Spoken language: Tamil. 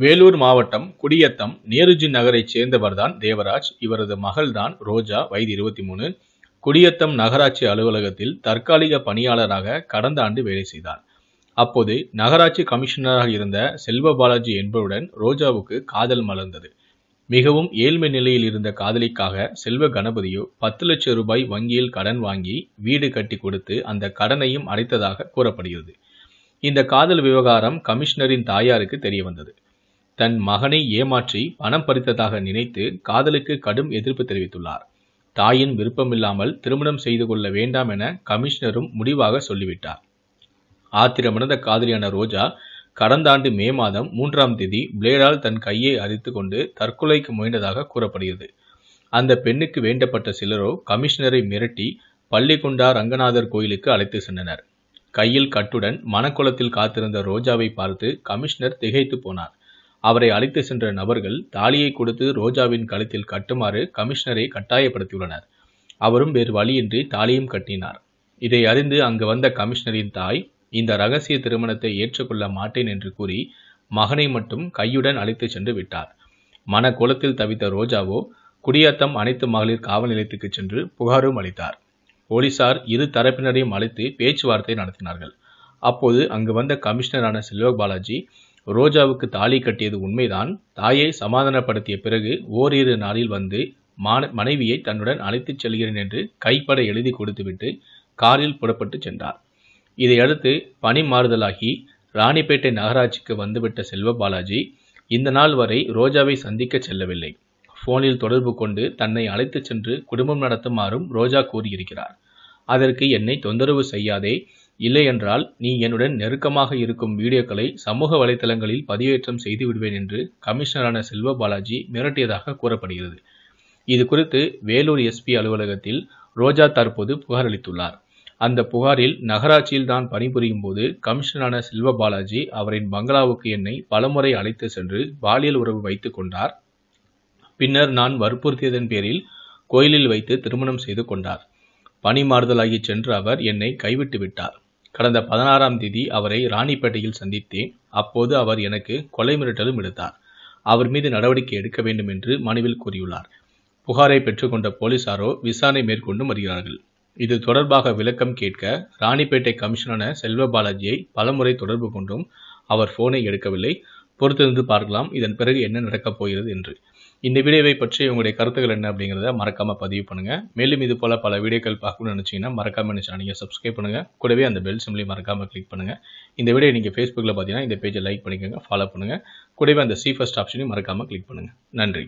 வேலூர் மாவட்டம் குடியத்தம் நேருஜி நகரைச் சேர்ந்தவர்தான் தேவராஜ் இவரது மகள்தான் ரோஜா வயது இருபத்தி மூணு குடியத்தம் நகராட்சி அலுவலகத்தில் தற்காலிக பணியாளராக கடந்த ஆண்டு வேலை செய்தார் அப்போது நகராட்சி கமிஷனராக இருந்த செல்வ பாலாஜி என்பவருடன் ரோஜாவுக்கு காதல் மலர்ந்தது மிகவும் ஏழ்மை நிலையில் இருந்த காதலிக்காக செல்வ கணபதியோ பத்து லட்சம் ரூபாய் வங்கியில் கடன் வாங்கி வீடு கட்டி கொடுத்து அந்த கடனையும் அடைத்ததாக கூறப்படுகிறது இந்த காதல் விவகாரம் கமிஷனரின் தாயாருக்கு தெரிய வந்தது தன் மகனை ஏமாற்றி பணம் பறித்ததாக நினைத்து காதலுக்கு கடும் எதிர்ப்பு தெரிவித்துள்ளார் தாயின் விருப்பமில்லாமல் திருமணம் செய்து கொள்ள வேண்டாம் என கமிஷனரும் முடிவாக சொல்லிவிட்டார் ஆத்திரமடைந்த காதலியான ரோஜா கடந்த ஆண்டு மே மாதம் மூன்றாம் தேதி பிளேடால் தன் கையை அரித்து கொண்டு தற்கொலைக்கு முயன்றதாக கூறப்படுகிறது அந்த பெண்ணுக்கு வேண்டப்பட்ட சிலரோ கமிஷனரை மிரட்டி பள்ளிகொண்டா ரங்கநாதர் கோயிலுக்கு அழைத்து சென்றனர் கையில் கட்டுடன் மனக்குளத்தில் காத்திருந்த ரோஜாவை பார்த்து கமிஷனர் திகைத்து போனார் அவரை அழைத்து சென்ற நபர்கள் தாலியை கொடுத்து ரோஜாவின் கழுத்தில் கட்டுமாறு கமிஷனரை கட்டாயப்படுத்தியுள்ளனர் அவரும் வேறு வழியின்றி தாலியும் கட்டினார் இதை அறிந்து அங்கு வந்த கமிஷனரின் தாய் இந்த ரகசிய திருமணத்தை ஏற்றுக்கொள்ள மாட்டேன் என்று கூறி மகனை மட்டும் கையுடன் அழைத்து சென்று விட்டார் மன கோலத்தில் தவித்த ரோஜாவோ குடியாத்தம் அனைத்து மகளிர் காவல் நிலையத்துக்கு சென்று புகாரும் அளித்தார் போலீசார் இரு தரப்பினரையும் அழைத்து பேச்சுவார்த்தை நடத்தினார்கள் அப்போது அங்கு வந்த கமிஷனரான செல்வ பாலாஜி ரோஜாவுக்கு தாலி கட்டியது உண்மைதான் தாயை சமாதானப்படுத்திய பிறகு ஓரிரு நாளில் வந்து மான மனைவியை தன்னுடன் அழைத்துச் செல்கிறேன் என்று கைப்பட எழுதி கொடுத்துவிட்டு காரில் புறப்பட்டு சென்றார் இதையடுத்து பணி மாறுதலாகி ராணிப்பேட்டை நகராட்சிக்கு வந்துவிட்ட செல்வ பாலாஜி இந்த நாள் வரை ரோஜாவை சந்திக்க செல்லவில்லை போனில் தொடர்பு கொண்டு தன்னை அழைத்துச் சென்று குடும்பம் நடத்துமாறும் ரோஜா கூறியிருக்கிறார் அதற்கு என்னை தொந்தரவு செய்யாதே இல்லையென்றால் நீ என்னுடன் நெருக்கமாக இருக்கும் வீடியோக்களை சமூக வலைதளங்களில் பதிவேற்றம் செய்து விடுவேன் என்று கமிஷனரான செல்வ பாலாஜி மிரட்டியதாக கூறப்படுகிறது இது குறித்து வேலூர் எஸ்பி அலுவலகத்தில் ரோஜா தற்போது புகார் அளித்துள்ளார் அந்த புகாரில் நகராட்சியில் தான் பணிபுரியும் போது கமிஷனரான செல்வ பாலாஜி அவரின் பங்களாவுக்கு என்னை பலமுறை அழைத்து சென்று பாலியல் உறவு வைத்து கொண்டார் பின்னர் நான் வற்புறுத்தியதன் பேரில் கோயிலில் வைத்து திருமணம் செய்து கொண்டார் பணி மாறுதலாகி சென்று அவர் என்னை கைவிட்டு விட்டார் கடந்த பதினாறாம் தேதி அவரை ராணிப்பேட்டையில் சந்தித்தேன் அப்போது அவர் எனக்கு கொலை மிரட்டலும் எடுத்தார் அவர் மீது நடவடிக்கை எடுக்க வேண்டும் என்று மனுவில் கூறியுள்ளார் புகாரை பெற்றுக்கொண்ட போலீசாரோ விசாரணை மேற்கொண்டு வருகிறார்கள் இது தொடர்பாக விளக்கம் கேட்க ராணிப்பேட்டை கமிஷனர் செல்வ பாலாஜியை பலமுறை தொடர்பு கொண்டும் அவர் போனை எடுக்கவில்லை பொறுத்திருந்து பார்க்கலாம் இதன் பிறகு என்ன நடக்கப் போகிறது என்று இந்த வீடியோவை பற்றி உங்களுடைய கருத்துக்கள் என்ன அப்படிங்கிறத மறக்காமல் பதிவு பண்ணுங்கள் மேலும் இது போல் பல வீடியோக்கள் பார்க்கணும்னு நினச்சிங்கன்னா மறக்காமல் நினைச்சா நீங்கள் சப்ஸ்கிரைப் பண்ணுங்கள் கூடவே அந்த பெல் சிம்லையும் மறக்காமல் கிளிக் பண்ணுங்கள் இந்த வீடியோ நீங்கள் ஃபேஸ்புக்கில் பார்த்தீங்கன்னா இந்த பேஜை லைக் பண்ணிக்கோங்க ஃபாலோ பண்ணுங்கள் கூடவே அந்த சி ஃபஸ்ட் ஆப்ஷனையும் மறக்காமல் கிளிக் பண்ணுங்கள் நன்றி